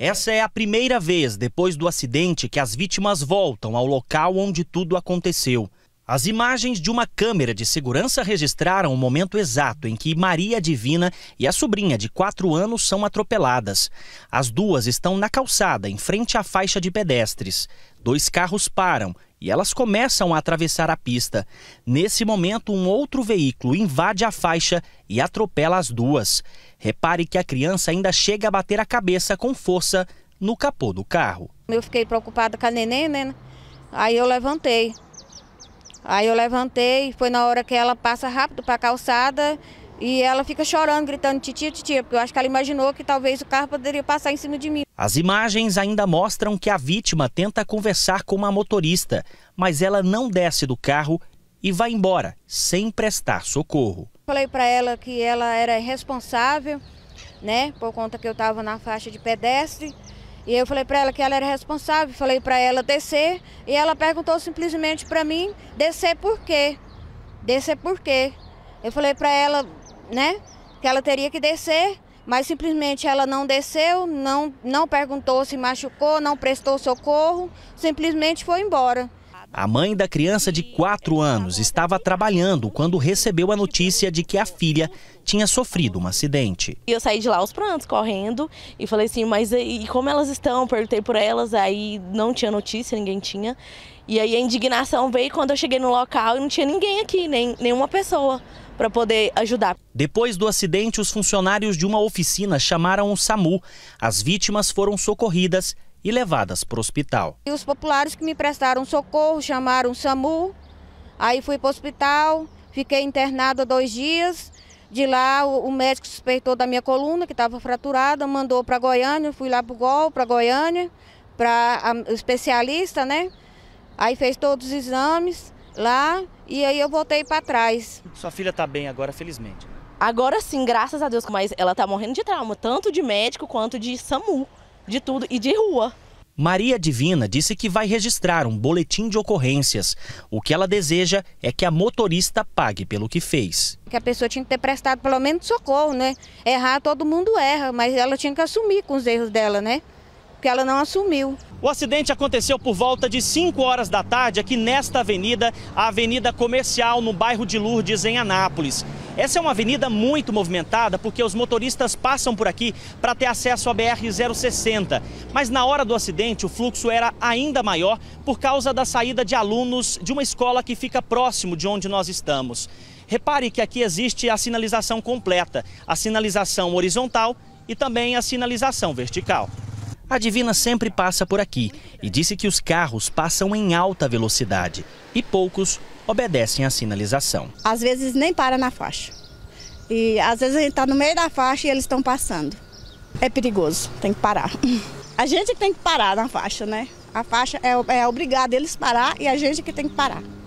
Essa é a primeira vez depois do acidente que as vítimas voltam ao local onde tudo aconteceu. As imagens de uma câmera de segurança registraram o momento exato em que Maria Divina e a sobrinha de 4 anos são atropeladas. As duas estão na calçada, em frente à faixa de pedestres. Dois carros param e elas começam a atravessar a pista. Nesse momento, um outro veículo invade a faixa e atropela as duas. Repare que a criança ainda chega a bater a cabeça com força no capô do carro. Eu fiquei preocupada com a neném, né? Aí eu levantei. Aí eu levantei, foi na hora que ela passa rápido para a calçada e ela fica chorando, gritando titia, titia, porque eu acho que ela imaginou que talvez o carro poderia passar em cima de mim. As imagens ainda mostram que a vítima tenta conversar com uma motorista, mas ela não desce do carro e vai embora sem prestar socorro. Falei para ela que ela era responsável, né, por conta que eu estava na faixa de pedestre. E eu falei para ela que ela era responsável, falei para ela descer, e ela perguntou simplesmente para mim descer por quê? Descer por quê? Eu falei para ela né? Que ela teria que descer, mas simplesmente ela não desceu, não, não perguntou se machucou, não prestou socorro, simplesmente foi embora. A mãe da criança de 4 anos estava trabalhando quando recebeu a notícia de que a filha tinha sofrido um acidente. Eu saí de lá aos prantos, correndo, e falei assim, mas e como elas estão? Perguntei por elas, aí não tinha notícia, ninguém tinha. E aí a indignação veio quando eu cheguei no local e não tinha ninguém aqui, nem nenhuma pessoa para poder ajudar. Depois do acidente, os funcionários de uma oficina chamaram o SAMU. As vítimas foram socorridas e levadas para o hospital. E os populares que me prestaram socorro chamaram o SAMU, aí fui para o hospital, fiquei internada dois dias. De lá, o médico suspeitou da minha coluna, que estava fraturada, mandou para Goiânia, fui lá para o GOL, para Goiânia, para o especialista, né? Aí fez todos os exames lá e aí eu voltei para trás. Sua filha está bem agora, felizmente. Agora sim, graças a Deus, mas ela está morrendo de trauma, tanto de médico quanto de SAMU de tudo e de rua. Maria Divina disse que vai registrar um boletim de ocorrências. O que ela deseja é que a motorista pague pelo que fez. Que a pessoa tinha que ter prestado pelo menos socorro, né? Errar todo mundo erra, mas ela tinha que assumir com os erros dela, né? Porque ela não assumiu. O acidente aconteceu por volta de 5 horas da tarde aqui nesta avenida, a Avenida Comercial, no bairro de Lourdes, em Anápolis. Essa é uma avenida muito movimentada porque os motoristas passam por aqui para ter acesso à BR-060. Mas na hora do acidente, o fluxo era ainda maior por causa da saída de alunos de uma escola que fica próximo de onde nós estamos. Repare que aqui existe a sinalização completa, a sinalização horizontal e também a sinalização vertical. A Divina sempre passa por aqui e disse que os carros passam em alta velocidade e poucos obedecem à sinalização. Às vezes nem para na faixa. E às vezes a gente está no meio da faixa e eles estão passando. É perigoso, tem que parar. A gente tem que parar na faixa, né? A faixa é, é obrigada eles parar e a gente que tem que parar.